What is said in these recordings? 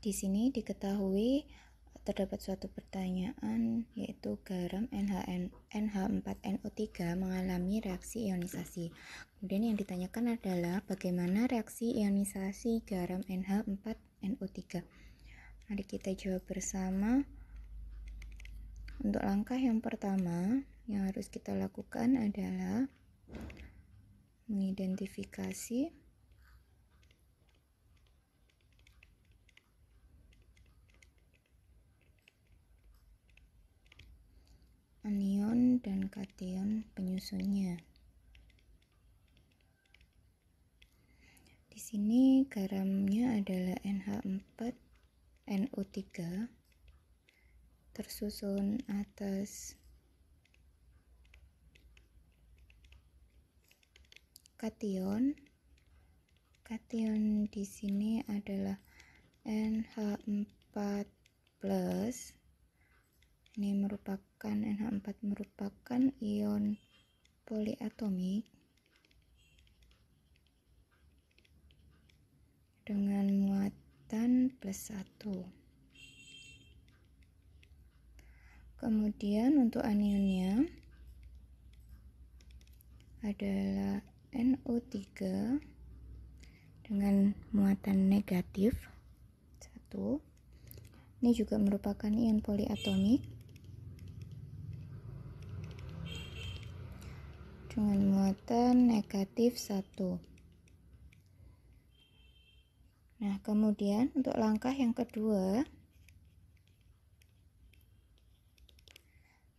Di sini diketahui eh, terdapat suatu pertanyaan yaitu garam NHN, NH4NO3 mengalami reaksi ionisasi. Kemudian yang ditanyakan adalah bagaimana reaksi ionisasi garam NH4NO3. Mari kita jawab bersama. Untuk langkah yang pertama yang harus kita lakukan adalah mengidentifikasi dan kation penyusunnya. Di sini garamnya adalah NH4 NO3 tersusun atas kation. Kation di sini adalah NH4 plus ini merupakan NH4 merupakan ion poliatomik dengan muatan plus 1 kemudian untuk anionnya adalah NO3 dengan muatan negatif satu. ini juga merupakan ion poliatomik dengan muatan negatif 1. Nah, kemudian untuk langkah yang kedua,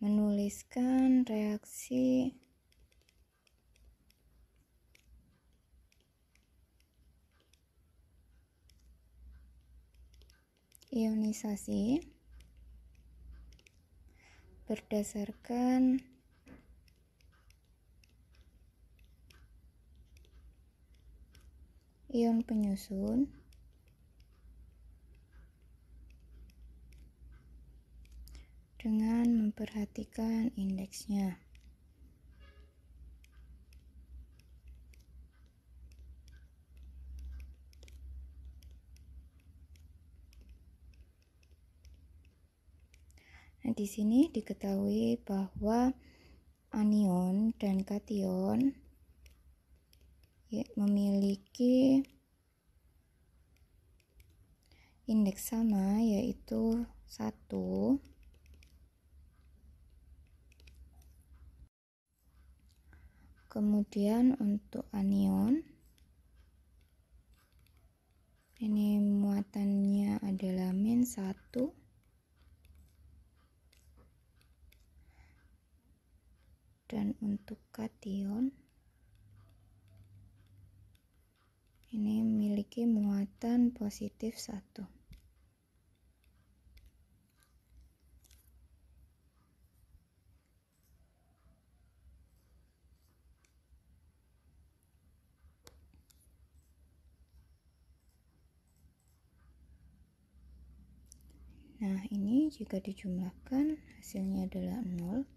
menuliskan reaksi ionisasi berdasarkan ion penyusun dengan memperhatikan indeksnya. Nah, di sini diketahui bahwa anion dan kation memiliki indeks sama yaitu 1 kemudian untuk anion ini muatannya adalah min 1 dan untuk kation ini memiliki muatan positif satu. Nah, ini jika dijumlahkan hasilnya adalah nol.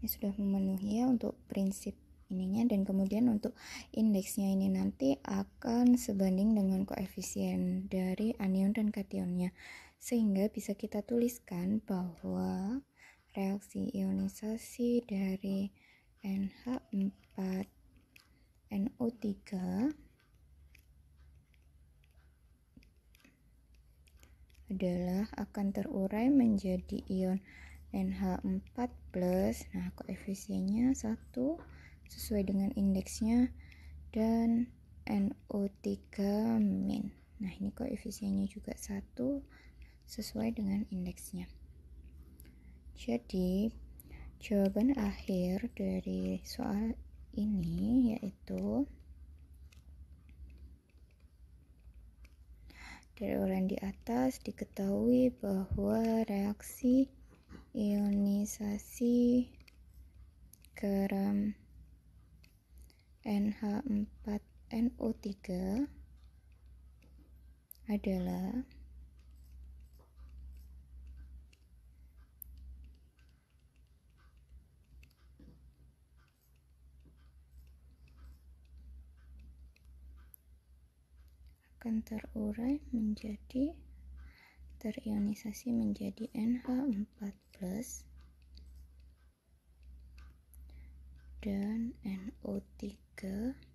Ini sudah memenuhi ya untuk prinsip ininya dan kemudian untuk indeksnya ini nanti akan sebanding dengan koefisien dari anion dan kationnya sehingga bisa kita tuliskan bahwa reaksi ionisasi dari NH4 NO3 adalah akan terurai menjadi ion NH4+, nah koefisiennya 1 sesuai dengan indeksnya dan NO3 min. Nah, ini koefisiennya juga satu sesuai dengan indeksnya. Jadi, jawaban akhir dari soal ini yaitu dari orang di atas diketahui bahwa reaksi ionisasi garam NH4NO3 adalah akan terurai menjadi terionisasi menjadi NH4+ dan NO3 Anchor